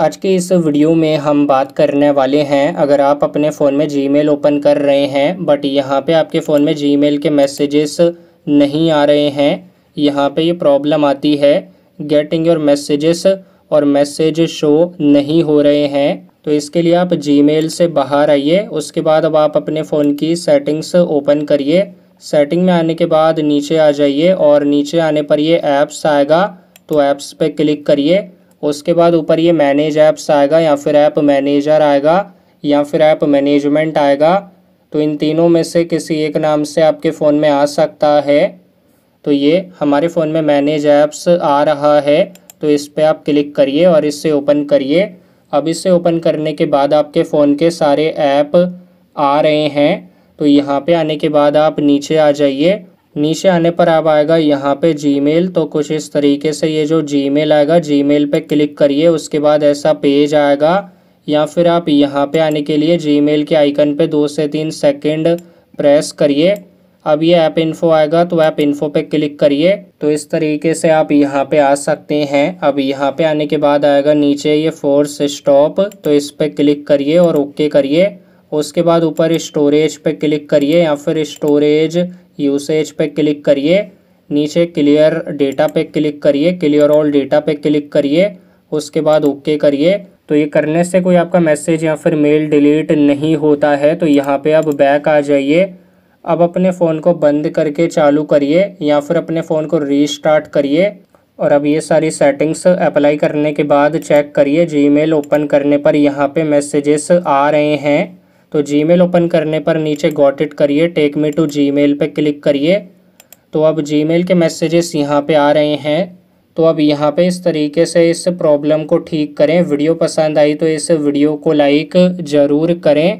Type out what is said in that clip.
आज के इस वीडियो में हम बात करने वाले हैं अगर आप अपने फ़ोन में जीमेल ओपन कर रहे हैं बट यहाँ पे आपके फ़ोन में जीमेल के मैसेजेस नहीं आ रहे हैं यहाँ पे ये प्रॉब्लम आती है गेटिंग योर मैसेजेस और मैसेज शो नहीं हो रहे हैं तो इसके लिए आप जीमेल से बाहर आइए उसके बाद अब आप अपने फ़ोन की सेटिंग्स ओपन करिए सेटिंग में आने के बाद नीचे आ जाइए और नीचे आने पर ये ऐप्स आएगा तो ऐप्स पे क्लिक करिए उसके बाद ऊपर ये मैनेज ऐप्स आएगा या फिर ऐप मैनेजर आएगा या फिर ऐप मैनेजमेंट आएगा तो इन तीनों में से किसी एक नाम से आपके फ़ोन में आ सकता है तो ये हमारे फ़ोन में मैनेज ऐप्स आ रहा है तो इस पर आप क्लिक करिए और इससे ओपन करिए अब इसे ओपन करने के बाद आपके फ़ोन के सारे ऐप आ रहे हैं तो यहाँ पे आने के बाद आप नीचे आ जाइए नीचे आने पर आप आएगा यहाँ पे जीमेल तो कुछ इस तरीके से ये जो जीमेल आएगा जीमेल पे क्लिक करिए उसके बाद ऐसा पेज आएगा या फिर आप यहाँ पे आने के लिए जीमेल के आइकन पे दो से तीन सेकंड प्रेस करिए अब ये ऐप इन्फो आएगा तो ऐप इन्फो पे क्लिक करिए तो इस तरीके से आप यहाँ पे आ सकते हैं अब यहाँ पे आने के बाद आएगा नीचे ये फोर्स स्टॉप तो इस पर क्लिक करिए और ओके करिए उसके बाद ऊपर स्टोरेज पे क्लिक करिए या फिर स्टोरेज यूसेज पे क्लिक करिए नीचे क्लियर डेटा पे क्लिक करिए क्लियर ऑल डेटा पे क्लिक करिए उसके बाद ओके करिए तो ये करने से कोई आपका मैसेज या फिर मेल डिलीट नहीं होता है तो यहाँ पे अब बैक आ जाइए अब अपने फ़ोन को बंद करके चालू करिए या फिर अपने फ़ोन को रीस्टार्ट करिए और अब ये सारी सेटिंग्स अप्लाई करने के बाद चेक करिए जीमेल ओपन करने पर यहाँ पे मैसेजेस आ रहे हैं तो जी ओपन करने पर नीचे गॉट इट करिए take me to Gmail click करिए तो अब जी के मैसेजेस यहाँ पर आ रहे हैं तो अब यहाँ पे इस तरीके से इस प्रॉब्लम को ठीक करें वीडियो पसंद आई तो इस वीडियो को लाइक ज़रूर करें